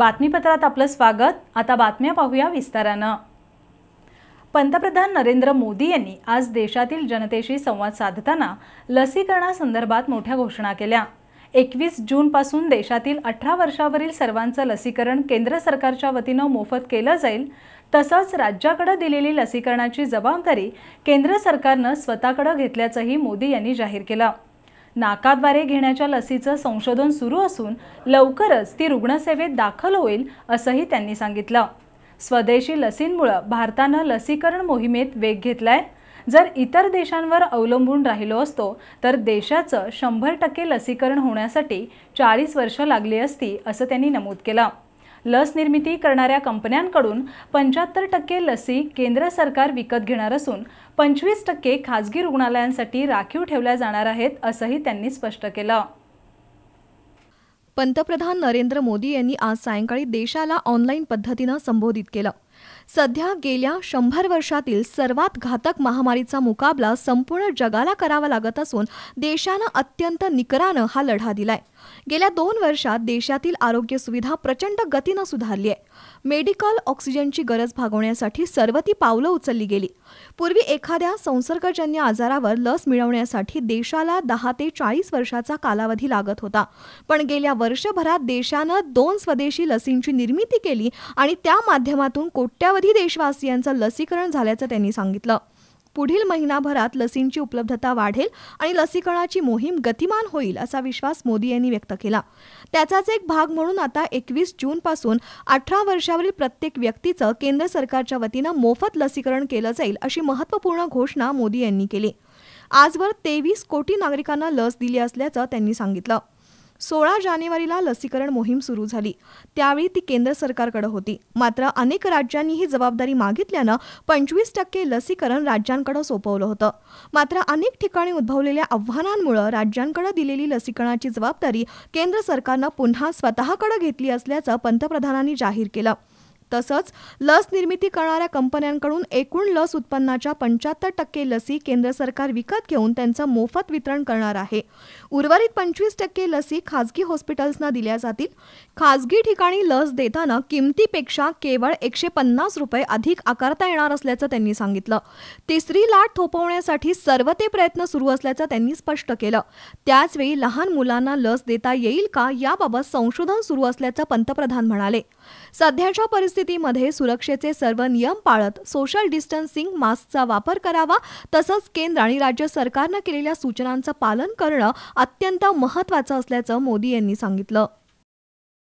बातमीपत्रात आपलं स्वागत आता बातम्या पाहूया विस्तारानं पंतप्रधान नरेंद्र मोदी यांनी आज देशातील जनतेशी संवाद साधताना लसीकरणासंदर्भात मोठ्या घोषणा केल्या एकवीस जूनपासून देशातील अठरा वर्षावरील सर्वांचं लसीकरण केंद्र सरकारच्या वतीनं मोफत केलं जाईल तसंच राज्याकडे दिलेली लसीकरणाची जबाबदारी केंद्र सरकारनं स्वतःकडं घेतल्याचंही मोदी यांनी जाहीर केलं नाकाद्वारे घेण्याच्या लसीचं संशोधन सुरू असून लवकरच ती रुग्णसेवेत दाखल होईल असंही त्यांनी सांगितलं स्वदेशी लसींमुळं भारतानं लसीकरण मोहिमेत वेग घेतलाय जर इतर देशांवर अवलंबून राहिलो असतो तर देशाचं शंभर टक्के लसीकरण होण्यासाठी चाळीस वर्ष लागली असती असं त्यांनी नमूद केलं लस निर्मिती करणाऱ्या कंपन्यांकडून पंच्याहत्तर टक्के लसी केंद्र सरकार विकत घेणार असून पंचवीस टक्के खाजगी रुग्णालयांसाठी राखीव ठेवल्या जाणार आहेत असंही त्यांनी स्पष्ट केलं पंतप्रधान नरेंद्र मोदी यांनी आज सायंकाळी देशाला ऑनलाईन पद्धतीनं संबोधित केलं सध्या गेल्या शंभर वर्षातील सर्वात घातक महामारीचा मुकाबला संपूर्ण जगाला करावा लागत असून देशानं अत्यंत निकरानं हा लढा दिलाय गेल्या दोन वर्षात देशातील आरोग्य सुविधा प्रचंड गतीनं सुधारली आहे मेडिकल ऑक्सिजनची गरज भागवण्यासाठी सर्व ती पावलं उचलली गेली पूर्वी एखाद्या संसर्गजन्य आजारावर लस मिळवण्यासाठी देशाला दहा ते चाळीस वर्षाचा कालावधी लागत होता पण गेल्या वर्षभरात देशानं दोन स्वदेशी लसींची निर्मिती केली आणि त्या माध्यमातून कोट्यावधी देशवासियांचं लसीकरण झाल्याचं त्यांनी सांगितलं पुढील महिनाभरात लसींची उपलब्धता वाढेल आणि लसीकरणाची मोहीम गतिमान होईल असा विश्वास मोदी यांनी व्यक्त केला त्याचाच एक भाग म्हणून आता एकवीस पासून अठरा वर्षावरील प्रत्येक व्यक्तीचं केंद्र सरकारच्या वतीनं मोफत लसीकरण केलं जाईल अशी महत्त्वपूर्ण घोषणा मोदी यांनी केली आजवर तेवीस कोटी नागरिकांना लस दिली असल्याचं त्यांनी सांगितलं सोळा जानेवारीला लसीकरण मोहीम सुरू झाली त्यावेळी ती केंद्र सरकारकडे होती मात्र अनेक राज्यांनी ही जबाबदारी मागितल्यानं पंचवीस टक्के लसीकरण राज्यांकडे सोपवलं होतं मात्र अनेक ठिकाणी उद्भवलेल्या आव्हानांमुळे राज्यांकडे दिलेली लसीकरणाची जबाबदारी केंद्र सरकारनं पुन्हा स्वतःकडे घेतली असल्याचं पंतप्रधानांनी जाहीर केलं तसंच लस निर्मिती करणाऱ्या कंपन्यांकडून एकूण लस उत्पन्नाच्या पंच्याहत्तर टक्के लसी केंद्र सरकार विकत घेऊन त्यांचं मोफत वितरण करणार आहे उर्वरित पंचवीस टक्के लसी खाजगी हॉस्पिटल्सना दिल्या जातील खाजगी ठिकाणी लस देताना किमतीपेक्षा केवळ एकशे पन्नास रुपये अधिक आकारता येणार असल्याचं त्यांनी सांगितलं तिसरी लाट थोपवण्यासाठी सर्व ते प्रयत्न सुरू असल्याचं त्यांनी स्पष्ट केलं त्याचवेळी लहान मुलांना लस देता येईल का याबाबत संशोधन सुरू असल्याचं पंतप्रधान म्हणाले सध्याच्या परिस्थिती परिस्थितीमध्ये सुरक्षेचे सर्व नियम पाळत सोशल डिस्टन्सिंग मास्कचा वापर करावा तसंच केंद्र आणि राज्य सरकारनं केलेल्या सूचनांचं पालन करणं अत्यंत महत्त्वाचं असल्याचं मोदी यांनी सांगितलं